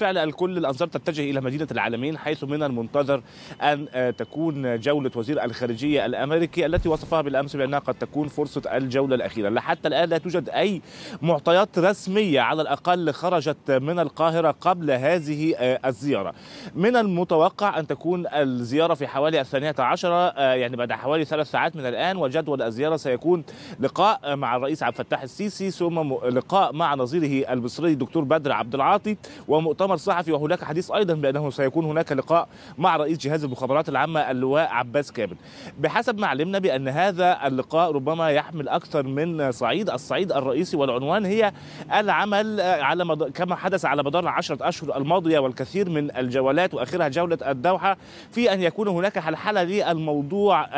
بالفعل الكل الأنظار تتجه إلى مدينة العالمين حيث من المنتظر أن آه، تكون جولة وزير الخارجية الأمريكي التي وصفها بالأمس بأنها قد تكون فرصة الجولة الأخيرة حتى الآن لا توجد أي معطيات رسمية على الأقل خرجت من القاهرة قبل هذه آه، الزيارة من المتوقع أن تكون الزيارة في حوالي الثانية عشرة آه، يعني بعد حوالي ثلاث ساعات من الآن وجدول الزيارة سيكون لقاء مع الرئيس عبد الفتاح السيسي ثم لقاء مع نظيره المصري الدكتور بدر عبد العاطي ومؤتمر مؤتمر صحفي وهناك حديث ايضا بانه سيكون هناك لقاء مع رئيس جهاز المخابرات العامه اللواء عباس كامل بحسب ما علمنا بان هذا اللقاء ربما يحمل اكثر من صعيد الصعيد الرئيسي والعنوان هي العمل على مد... كما حدث على مدار العشرة أشهر الماضية والكثير من الجولات وآخرها جولة الدوحة في أن يكون هناك حلحلة للموضوع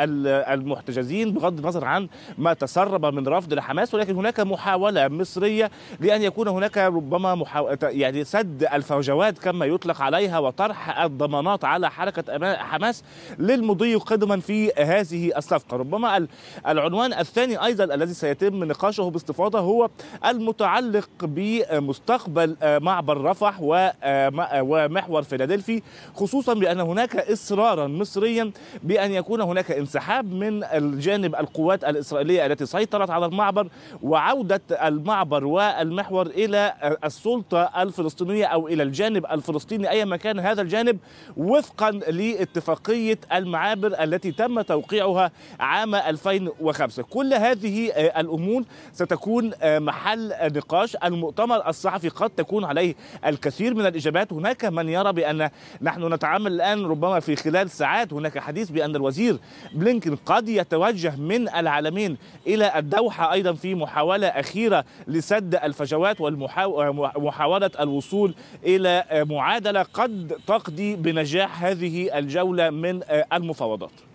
المحتجزين بغض النظر عن ما تسرب من رفض لحماس ولكن هناك محاولة مصرية لأن يكون هناك ربما محاو... يعني سد الفوز جواد كما يطلق عليها وطرح الضمانات على حركة حماس للمضي قدما في هذه الصفقة ربما العنوان الثاني أيضا الذي سيتم نقاشه باستفاضة هو المتعلق بمستقبل آه، معبر رفح آه، آه، ومحور فيلادلفي خصوصا بأن هناك إصرارا مصريا بأن يكون هناك انسحاب من الجانب القوات الإسرائيلية التي سيطرت على المعبر وعودة المعبر والمحور إلى السلطة الفلسطينية أو إلى الجانب الفلسطيني أي كان هذا الجانب وفقا لاتفاقية المعابر التي تم توقيعها عام 2005 كل هذه آه، الأمور ستكون آه، محل نقاش المؤتمر الصحفي قد تكون عليه الكثير من الإجابات هناك من يرى بأن نحن نتعامل الآن ربما في خلال ساعات هناك حديث بأن الوزير بلينكن قد يتوجه من العالمين إلى الدوحة أيضا في محاولة أخيرة لسد الفجوات ومحاولة آه، الوصول الى معادله قد تقضي بنجاح هذه الجوله من المفاوضات